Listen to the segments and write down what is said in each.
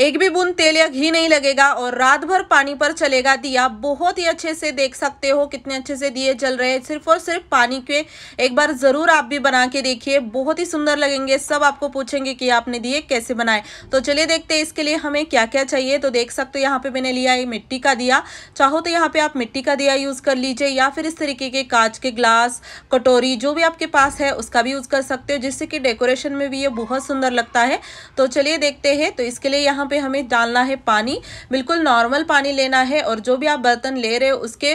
एक भी बूंद तेल या घी नहीं लगेगा और रात भर पानी पर चलेगा दिया बहुत ही अच्छे से देख सकते हो कितने अच्छे से दिए जल रहे हैं सिर्फ और सिर्फ पानी के एक बार ज़रूर आप भी बना के देखिए बहुत ही सुंदर लगेंगे सब आपको पूछेंगे कि आपने दिए कैसे बनाए तो चलिए देखते हैं इसके लिए हमें क्या क्या चाहिए तो देख सकते हो यहाँ पे मैंने लिया है मिट्टी का दिया चाहो तो यहाँ पे आप मिट्टी का दिया यूज़ कर लीजिए या फिर इस तरीके के कांच के ग्लास कटोरी जो भी आपके पास है उसका भी यूज़ कर सकते हो जिससे कि डेकोरेशन में भी ये बहुत सुंदर लगता है तो चलिए देखते हैं तो इसके लिए यहाँ यहाँ पे हमें डालना है पानी बिल्कुल नॉर्मल पानी लेना है और जो भी आप बर्तन ले रहे हो उसके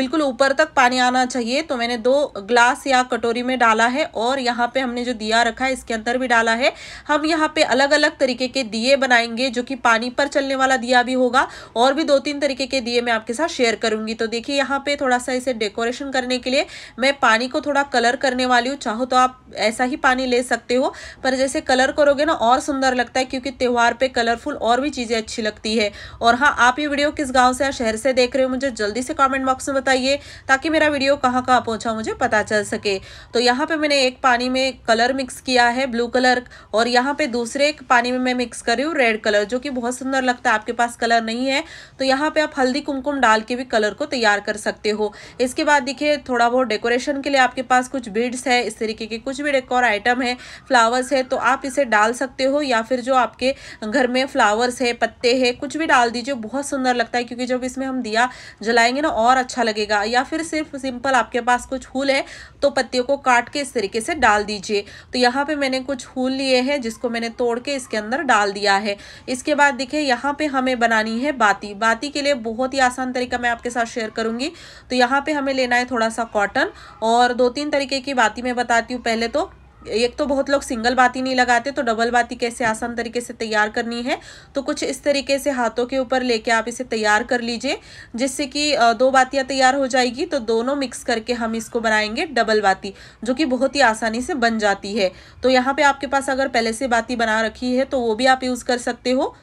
बिल्कुल ऊपर तक पानी आना चाहिए तो मैंने दो ग्लास या कटोरी में डाला है और यहाँ पे हमने जो दिया रखा है इसके अंदर भी डाला है हम यहाँ पे अलग अलग तरीके के दिए बनाएंगे जो कि पानी पर चलने वाला दिया भी होगा और भी दो तीन तरीके के दिए मैं आपके साथ शेयर करूंगी तो देखिए यहाँ पे थोड़ा सा इसे डेकोरेशन करने के लिए मैं पानी को थोड़ा कलर करने वाली हूँ चाहो तो आप ऐसा ही पानी ले सकते हो पर जैसे कलर करोगे ना और सुंदर लगता है क्योंकि त्यौहार पे कलरफुल यूज़फुल और भी चीज़ें अच्छी लगती है और हाँ आप ये वीडियो किस गांव से या शहर से देख रहे हो मुझे जल्दी से कमेंट बॉक्स में बताइए ताकि मेरा वीडियो कहाँ कहाँ पहुँचा मुझे पता चल सके तो यहाँ पर मैंने एक पानी में कलर मिक्स किया है ब्लू कलर और यहाँ पर दूसरे एक पानी में मैं मिक्स कर रही हूँ रेड कलर जो कि बहुत सुंदर लगता है आपके पास कलर नहीं है तो यहाँ पर आप हल्दी कुमकुम डाल के भी कलर को तैयार कर सकते हो इसके बाद देखिए थोड़ा बहुत डेकोरेशन के लिए आपके पास कुछ बीड्स है इस तरीके के कुछ भी डेकोर आइटम है फ्लावर्स है तो आप इसे डाल सकते हो या फिर जो आपके घर में फ्लावर्स है पत्ते है कुछ भी डाल दीजिए बहुत सुंदर लगता है क्योंकि जब इसमें हम दिया जलाएंगे ना और अच्छा लगेगा या फिर सिर्फ सिंपल आपके पास कुछ फूल है तो पत्तियों को काट के इस तरीके से डाल दीजिए तो यहाँ पे मैंने कुछ फूल लिए हैं जिसको मैंने तोड़ के इसके अंदर डाल दिया है इसके बाद देखिए यहाँ पे हमें बनानी है बाती बाती के लिए बहुत ही आसान तरीका मैं आपके साथ शेयर करूंगी तो यहाँ पे हमें लेना है थोड़ा सा कॉटन और दो तीन तरीके की बाती मैं बताती हूँ पहले तो एक तो बहुत लोग सिंगल बाती नहीं लगाते तो डबल बाती कैसे आसान तरीके से तैयार करनी है तो कुछ इस तरीके से हाथों के ऊपर लेके आप इसे तैयार कर लीजिए जिससे कि दो बातियाँ तैयार हो जाएगी तो दोनों मिक्स करके हम इसको बनाएंगे डबल बाती जो कि बहुत ही आसानी से बन जाती है तो यहाँ पे आपके पास अगर पहले से बाती बना रखी है तो वो भी आप यूज़ कर सकते हो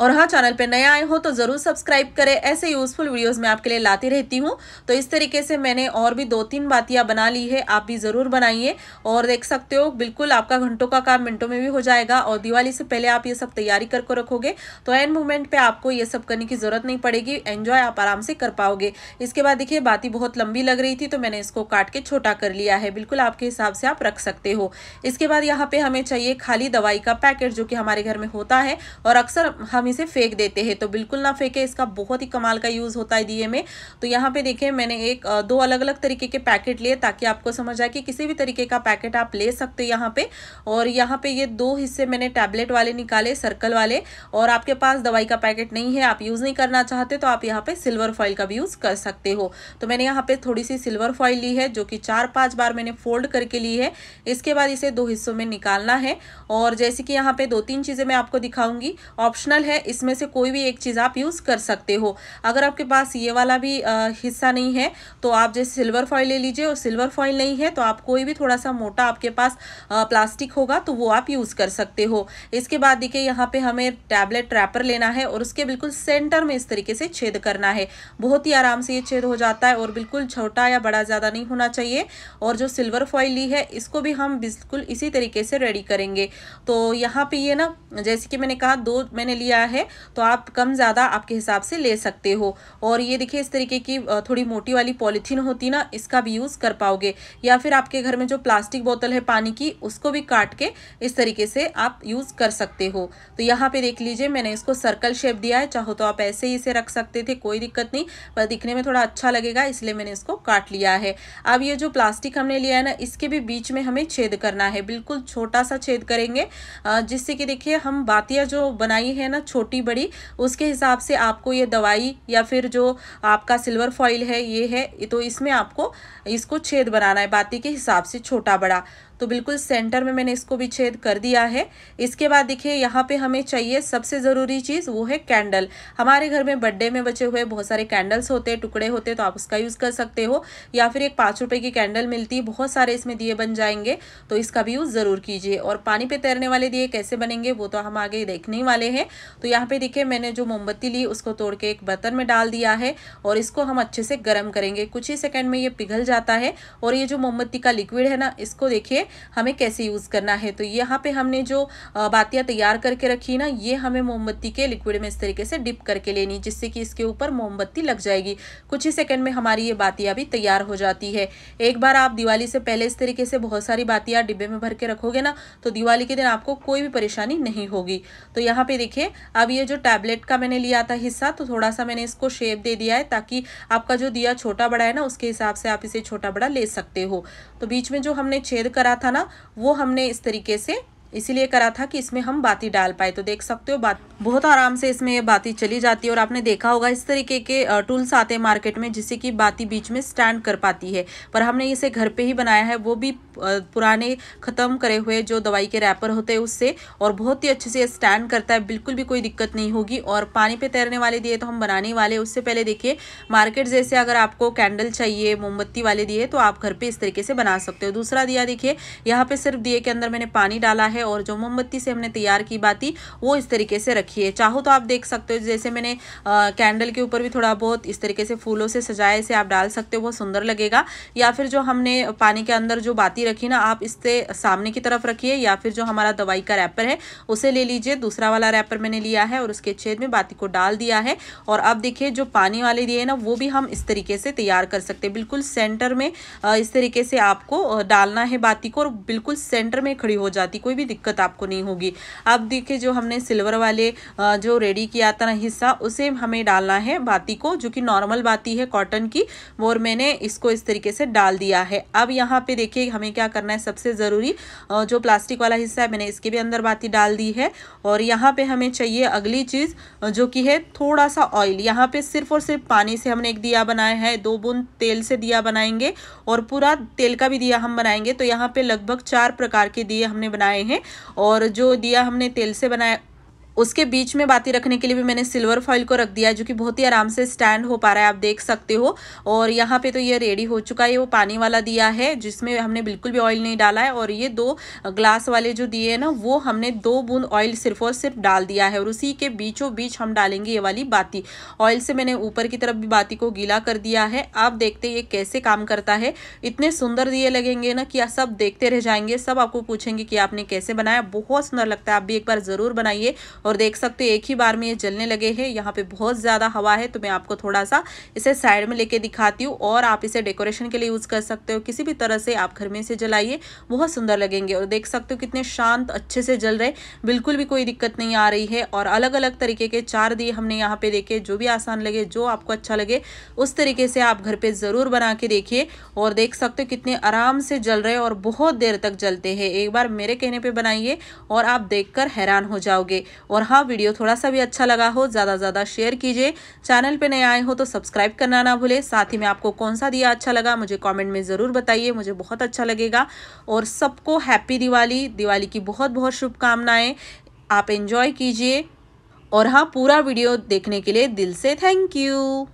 और हाँ चैनल पे नए आए हो तो ज़रूर सब्सक्राइब करें ऐसे यूज़फुल वीडियोस मैं आपके लिए लाती रहती हूँ तो इस तरीके से मैंने और भी दो तीन बातियाँ बना ली है आप भी ज़रूर बनाइए और देख सकते हो बिल्कुल आपका घंटों का काम मिनटों में भी हो जाएगा और दिवाली से पहले आप ये सब तैयारी करके रखोगे तो एंड मोमेंट पर आपको ये सब करने की ज़रूरत नहीं पड़ेगी एन्जॉय आप आराम से कर पाओगे इसके बाद देखिए बाती बहुत लंबी लग रही थी तो मैंने इसको काट के छोटा कर लिया है बिल्कुल आपके हिसाब से आप रख सकते हो इसके बाद यहाँ पर हमें चाहिए खाली दवाई का पैकेट जो कि हमारे घर में होता है और अक्सर हम हम इसे फेंक देते हैं तो बिल्कुल ना फेंके इसका बहुत ही कमाल का यूज़ होता है दिए में तो यहाँ पे देखिए मैंने एक दो अलग अलग तरीके के पैकेट लिए ताकि आपको समझ आए कि किसी भी तरीके का पैकेट आप ले सकते यहाँ पे और यहाँ पे ये दो हिस्से मैंने टैबलेट वाले निकाले सर्कल वाले और आपके पास दवाई का पैकेट नहीं है आप यूज़ नहीं करना चाहते तो आप यहाँ पे सिल्वर फॉइल का भी यूज़ कर सकते हो तो मैंने यहाँ पे थोड़ी सी सिल्वर फॉइल ली है जो कि चार पाँच बार मैंने फोल्ड करके ली है इसके बाद इसे दो हिस्सों में निकालना है और जैसे कि यहाँ पे दो तीन चीज़ें मैं आपको दिखाऊंगी ऑप्शनल है है इसमें से कोई भी एक चीज़ आप यूज़ कर सकते हो अगर आपके पास ये वाला भी आ, हिस्सा नहीं है तो आप जैसे सिल्वर फॉइल ले लीजिए और सिल्वर फॉइल नहीं है तो आप कोई भी थोड़ा सा मोटा आपके पास आ, प्लास्टिक होगा तो वो आप यूज़ कर सकते हो इसके बाद देखिए यहाँ पर हमें टैबलेट रैपर लेना है और उसके बिल्कुल सेंटर में इस तरीके से छेद करना है बहुत ही आराम से ये छेद हो जाता है और बिल्कुल छोटा या बड़ा ज़्यादा नहीं होना चाहिए और जो सिल्वर फॉइल ली है इसको भी हम बिल्कुल इसी तरीके से रेडी करेंगे तो यहाँ पे ये ना जैसे कि मैंने कहा दो मैंने लिया है तो आप कम ज़्यादा आपके हिसाब से ले सकते हो और ये देखिए इस तरीके की थोड़ी मोटी वाली पॉलीथीन होती ना इसका भी यूज़ कर पाओगे या फिर आपके घर में जो प्लास्टिक बोतल है पानी की उसको भी काट के इस तरीके से आप यूज़ कर सकते हो तो यहाँ पे देख लीजिए मैंने इसको सर्कल शेप दिया है चाहो तो आप ऐसे ही इसे रख सकते थे कोई दिक्कत नहीं पर दिखने में थोड़ा अच्छा लगेगा इसलिए मैंने इसको काट लिया है अब ये जो प्लास्टिक हमने लिया है ना इसके भी बीच में हमें छेद करना है बिल्कुल छोटा सा छेद करेंगे जिससे कि देखिए हम बातियाँ जो बनाई है ना छोटी बड़ी उसके हिसाब से आपको ये दवाई या फिर जो आपका सिल्वर फॉइल है ये है तो इसमें आपको इसको छेद बनाना है बाती के हिसाब से छोटा बड़ा तो बिल्कुल सेंटर में मैंने इसको भी छेद कर दिया है इसके बाद देखिए यहाँ पे हमें चाहिए सबसे ज़रूरी चीज़ वो है कैंडल हमारे घर में बर्थडे में बचे हुए बहुत सारे कैंडल्स होते हैं टुकड़े होते हैं तो आप उसका यूज़ कर सकते हो या फिर एक पाँच रुपये की कैंडल मिलती है बहुत सारे इसमें दिए बन जाएंगे तो इसका भी यूज़ ज़रूर कीजिए और पानी पर तैरने वाले दिए कैसे बनेंगे वो तो हम आगे देखने वाले हैं तो यहाँ पर देखिए मैंने जो मोमबत्ती ली उसको तोड़ के एक बर्तन में डाल दिया है और इसको हम अच्छे से गर्म करेंगे कुछ ही सेकेंड में ये पिघल जाता है और ये जो मोमबत्ती का लिक्विड है ना इसको देखिए हमें कैसे यूज़ करना है तो यहाँ पे हमने जो बातियाँ तैयार करके रखी ना ये हमें मोमबत्ती के लिक्विड में इस तरीके से डिप करके लेनी जिससे कि इसके ऊपर मोमबत्ती लग जाएगी कुछ ही सेकंड में हमारी ये बातियाँ भी तैयार हो जाती है एक बार आप दिवाली से पहले इस तरीके से बहुत सारी बातियाँ डिब्बे में भर के रखोगे ना तो दिवाली के दिन आपको कोई भी परेशानी नहीं होगी तो यहाँ पे देखिए अब ये जो टैबलेट का मैंने लिया था हिस्सा तो थोड़ा सा मैंने इसको शेप दे दिया है ताकि आपका जो दिया छोटा बड़ा है ना उसके हिसाब से आप इसे छोटा बड़ा ले सकते हो तो बीच में जो हमने छेद करा था ना वो हमने इस तरीके से इसीलिए करा था कि इसमें हम बाती डाल पाए तो देख सकते हो बात बहुत आराम से इसमें ये बाती चली जाती है और आपने देखा होगा इस तरीके के टूल्स आते हैं मार्केट में जिससे कि बाती बीच में स्टैंड कर पाती है पर हमने इसे घर पे ही बनाया है वो भी पुराने ख़त्म करे हुए जो दवाई के रैपर होते हैं उससे और बहुत ही अच्छे से स्टैंड करता है बिल्कुल भी कोई दिक्कत नहीं होगी और पानी पे तैरने वाले दिए तो हम बनाने वाले उससे पहले देखिए मार्केट जैसे अगर आपको कैंडल चाहिए मोमबत्ती वाले दिए तो आप घर पर इस तरीके से बना सकते हो दूसरा दिया देखिए यहाँ पर सिर्फ दिए के अंदर मैंने पानी डाला है है और जो मोमबत्ती से हमने तैयार की बाती वो इस तरीके से रखी है चाहो तो आप देख सकते हो जैसे मैंने कैंडल के ऊपर भी थोड़ा बहुत इस तरीके से फूलों से सजाए से आप डाल सकते हो वो सुंदर लगेगा या फिर जो हमने पानी के अंदर जो बाती रखी ना आप इससे सामने की तरफ रखिए या फिर जो हमारा दवाई का रैपर है उसे ले लीजिए दूसरा वाला रैपर मैंने लिया है और उसके छेद में बाती को डाल दिया है और अब देखिए जो पानी वाले दिए ना वो भी हम इस तरीके से तैयार कर सकते हैं बिल्कुल सेंटर में इस तरीके से आपको डालना है बाती को और बिल्कुल सेंटर में खड़ी हो जाती कोई भी भी दिक्कत आपको नहीं होगी अब देखिए जो हमने सिल्वर वाले जो रेडी किया था ना हिस्सा उसे हमें डालना है बाती को जो कि नॉर्मल बाती है कॉटन की और मैंने इसको इस तरीके से डाल दिया है अब यहाँ पे देखिए हमें क्या करना है सबसे ज़रूरी जो प्लास्टिक वाला हिस्सा है मैंने इसके भी अंदर बाती डाल दी है और यहाँ पर हमें चाहिए अगली चीज़ जो कि है थोड़ा सा ऑयल यहाँ पर सिर्फ और सिर्फ पानी से हमने एक दिया बनाया है दो बूंद तेल से दिया बनाएंगे और पूरा तेल का भी दिया हम बनाएंगे तो यहाँ पे लगभग चार प्रकार के दिए हमने बनाए हैं हैं और जो दिया हमने तेल से बनाया उसके बीच में बाती रखने के लिए भी मैंने सिल्वर फॉइल को रख दिया है जो कि बहुत ही आराम से स्टैंड हो पा रहा है आप देख सकते हो और यहाँ पे तो ये रेडी हो चुका है वो पानी वाला दिया है जिसमें हमने बिल्कुल भी ऑयल नहीं डाला है और ये दो ग्लास वाले जो दिए हैं ना वो हमने दो बूंद ऑयल सिर्फ और सिर्फ डाल दिया है और उसी के बीचों बीच हम डालेंगे ये वाली बाती ऑयल से मैंने ऊपर की तरफ भी बाती को गीला कर दिया है आप देखते ये कैसे काम करता है इतने सुंदर दिए लगेंगे ना कि सब देखते रह जाएंगे सब आपको पूछेंगे कि आपने कैसे बनाया बहुत सुंदर लगता है आप भी एक बार ज़रूर बनाइए और देख सकते हो एक ही बार में ये जलने लगे हैं यहाँ पे बहुत ज़्यादा हवा है तो मैं आपको थोड़ा सा इसे साइड में लेके दिखाती हूँ और आप इसे डेकोरेशन के लिए यूज़ कर सकते हो किसी भी तरह से आप घर में इसे जलाइए बहुत सुंदर लगेंगे और देख सकते हो कितने शांत अच्छे से जल रहे बिल्कुल भी कोई दिक्कत नहीं आ रही है और अलग अलग तरीके के चार दिए हमने यहाँ पे देखे जो भी आसान लगे जो आपको अच्छा लगे उस तरीके से आप घर पे ज़रूर बना के देखिए और देख सकते हो कितने आराम से जल रहे और बहुत देर तक जलते हैं एक बार मेरे कहने पर बनाइए और आप देख हैरान हो जाओगे और हाँ वीडियो थोड़ा सा भी अच्छा लगा हो ज़्यादा से ज़्यादा शेयर कीजिए चैनल पर नए आए हो तो सब्सक्राइब करना ना भूले साथ ही में आपको कौन सा दिया अच्छा लगा मुझे कॉमेंट में ज़रूर बताइए मुझे बहुत अच्छा लगेगा और सबको हैप्पी दिवाली दिवाली की बहुत बहुत शुभकामनाएँ आप इन्जॉय कीजिए और हाँ पूरा वीडियो देखने के लिए दिल से थैंक यू